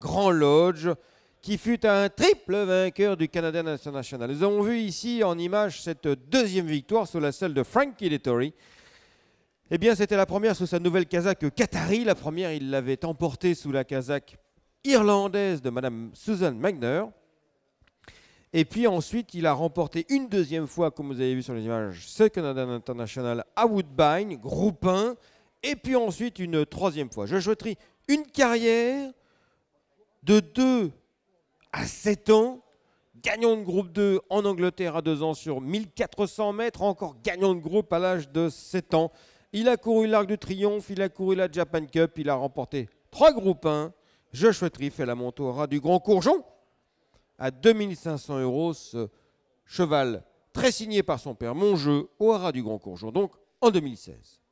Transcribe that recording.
Grand Lodge, qui fut un triple vainqueur du Canadian International. Nous avons vu ici en image cette deuxième victoire sous la selle de Frankie Dettori. Eh bien, c'était la première sous sa nouvelle casaque Qatari. La première, il l'avait emportée sous la casaque irlandaise de Madame Susan Magner. Et puis ensuite, il a remporté une deuxième fois, comme vous avez vu sur les images, ce Canadian International à Woodbine, groupe 1. Et puis ensuite, une troisième fois. Je souhaiterais une carrière de 2 à 7 ans, gagnant de groupe 2 en Angleterre à 2 ans sur 1400 mètres, encore gagnant de groupe à l'âge de 7 ans. Il a couru l'Arc de Triomphe, il a couru la Japan Cup, il a remporté 3 groupes 1. Joshua Tree fait la montée au du Grand Courgeon à 2500 euros ce cheval très signé par son père mon jeu, au haras du Grand Courgeon, donc en 2016.